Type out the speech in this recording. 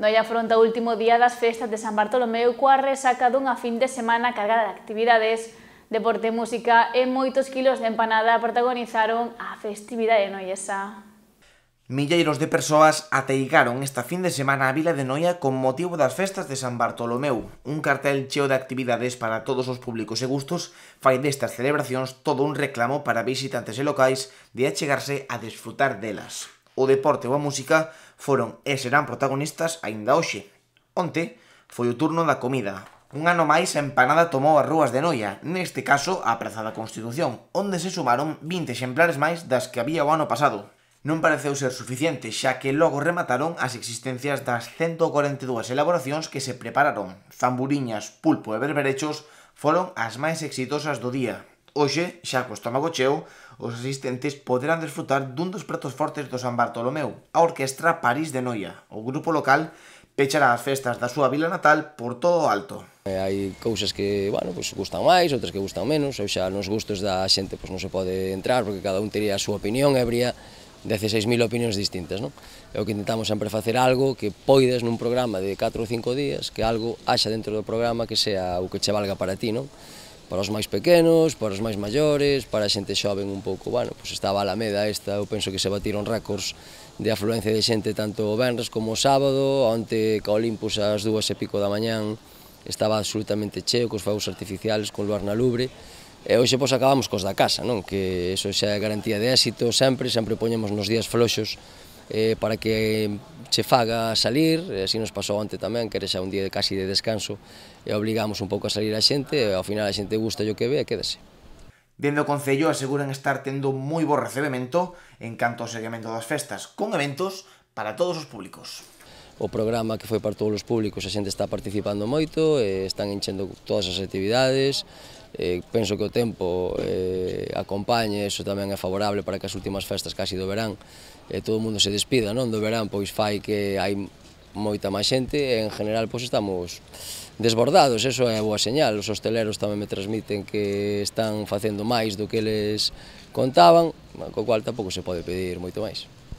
Noia afronta o último día das festas de San Bartolomeu coa resaca dunha fin de semana cargada de actividades, deporte, música e moitos quilos de empanada protagonizaron a festividade noiesa. Milleiros de persoas ateigaron esta fin de semana a Vila de Noia con motivo das festas de San Bartolomeu. Un cartel cheo de actividades para todos os públicos e gustos fai destas celebracións todo un reclamo para visitantes e locais de achegarse a desfrutar delas o deporte ou a música foron e serán protagonistas aínda hoxe. Onte foi o turno da comida. Un ano máis a empanada tomou as rúas de Noia, neste caso a Praza da Constitución, onde se sumaron 20 exemplares máis das que había o ano pasado. Non pareceu ser suficiente, xa que logo remataron as existencias das 142 elaboracións que se prepararon. Zamburiñas, pulpo e berberechos foron as máis exitosas do día. Hoxe, xa co estómago cheo, os asistentes poderán desfrutar dun dos pratos fortes do San Bartolomeu, a Orquestra París de Noia. O grupo local pechará as festas da súa vila natal por todo o alto. Eh, hai cousas que, bueno, pois gustan máis, outras que gustan menos, ou xa nos gustos da xente pois non se pode entrar porque cada un teria a súa opinión e habría 16.000 opinións distintas, non? É o que intentamos sempre facer algo que poides nun programa de 4 ou 5 días, que algo haxa dentro do programa que sea o que che valga para ti, non? para os máis pequenos, para os máis maiores, para a xente xoven un pouco, bueno, pois estaba a Alameda esta, eu penso que se batiron récords de afluencia de xente tanto o Benres como o sábado, onte ca Olympus ás dúas e pico da mañán estaba absolutamente cheo cos fagos artificiales, con luar na lubre, E hoxe pois acabamos cos da casa, non? Que eso xa é garantía de éxito sempre, sempre poñemos nos días floxos eh, para que che faga salir, e así nos pasou ante tamén, que era xa un día de casi de descanso, e obligamos un pouco a salir a xente, e ao final a xente gusta o que ve e quédase. Dende o Concello aseguran estar tendo moi bo recebemento en canto ao seguimento das festas, con eventos para todos os públicos o programa que foi para todos os públicos, a xente está participando moito, están enchendo todas as actividades, eh, penso que o tempo eh, acompañe, eso tamén é favorable para que as últimas festas casi do verán, todo o mundo se despida non do verán, pois fai que hai moita máis xente e en general pois estamos desbordados, eso é boa señal, os hosteleros tamén me transmiten que están facendo máis do que eles contaban, co cual tampouco se pode pedir moito máis.